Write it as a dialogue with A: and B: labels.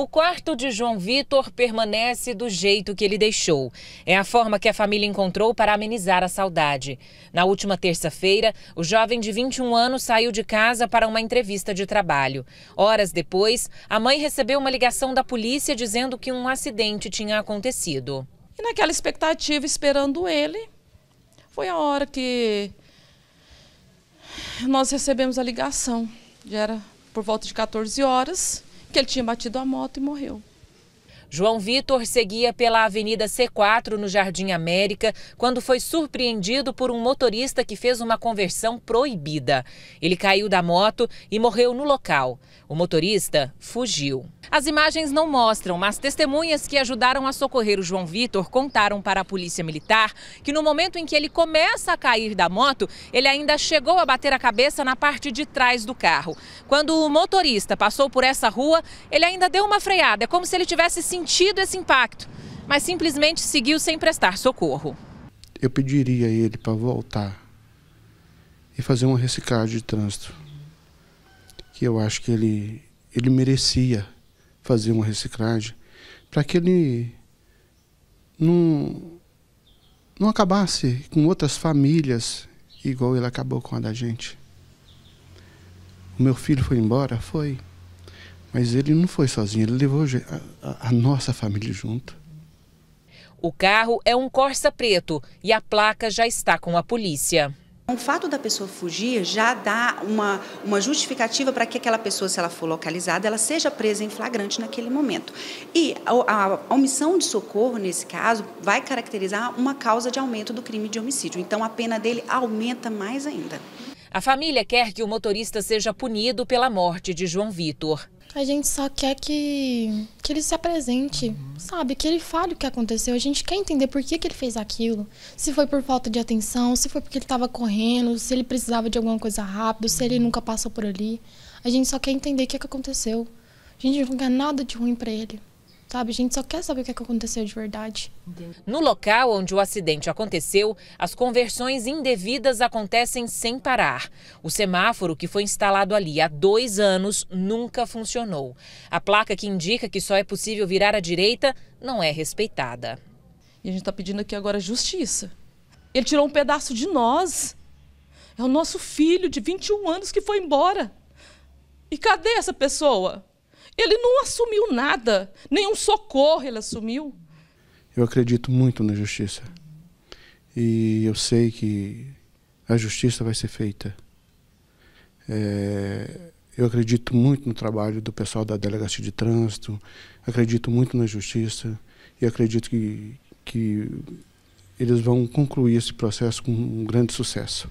A: O quarto de João Vitor permanece do jeito que ele deixou. É a forma que a família encontrou para amenizar a saudade. Na última terça-feira, o jovem de 21 anos saiu de casa para uma entrevista de trabalho. Horas depois, a mãe recebeu uma ligação da polícia dizendo que um acidente tinha acontecido. E naquela expectativa, esperando ele, foi a hora que nós recebemos a ligação. Já era por volta de 14 horas que ele tinha batido a moto e morreu. João Vitor seguia pela Avenida C4, no Jardim América, quando foi surpreendido por um motorista que fez uma conversão proibida. Ele caiu da moto e morreu no local. O motorista fugiu. As imagens não mostram, mas testemunhas que ajudaram a socorrer o João Vitor contaram para a Polícia Militar que no momento em que ele começa a cair da moto, ele ainda chegou a bater a cabeça na parte de trás do carro. Quando o motorista passou por essa rua, ele ainda deu uma freada, é como se ele tivesse se sentido esse impacto, mas simplesmente seguiu sem prestar socorro.
B: Eu pediria a ele para voltar e fazer uma reciclagem de trânsito, que eu acho que ele, ele merecia fazer uma reciclagem para que ele não, não acabasse com outras famílias igual ele acabou com a da gente. O meu filho foi embora? Foi. Mas ele não foi sozinho, ele levou a, a nossa família junto.
A: O carro é um Corsa preto e a placa já está com a polícia. O fato da pessoa fugir já dá uma, uma justificativa para que aquela pessoa, se ela for localizada, ela seja presa em flagrante naquele momento. E a, a, omissão de socorro, nesse caso, vai caracterizar uma causa de aumento do crime de homicídio. Então, a pena dele aumenta mais ainda. A família quer que o motorista seja punido pela morte de João Vitor.
C: A gente só quer que, que ele se apresente, sabe? Que ele fale o que aconteceu. A gente quer entender por que, que ele fez aquilo. Se foi por falta de atenção, se foi porque ele estava correndo, se ele precisava de alguma coisa rápida, se ele nunca passou por ali. A gente só quer entender o que, que aconteceu. A gente não quer nada de ruim para ele. Sabe, a gente só quer saber o que é aconteceu de verdade. No local onde
A: o acidente aconteceu, as conversões indevidas acontecem sem parar. O semáforo que foi instalado ali há dois anos nunca funcionou. A placa que indica que só é possível virar à direita não é respeitada. E a gente está pedindo aqui agora justiça. Ele tirou um pedaço de nós. É o nosso filho de 21 anos que foi embora. E cadê essa pessoa? Ele não assumiu nada, nenhum socorro ele assumiu.
B: Eu acredito muito na justiça. E eu sei que a justiça vai ser feita. É, eu acredito muito no trabalho do pessoal da Delegacia de Trânsito, acredito muito na justiça e acredito que, que eles vão concluir esse processo com um grande sucesso.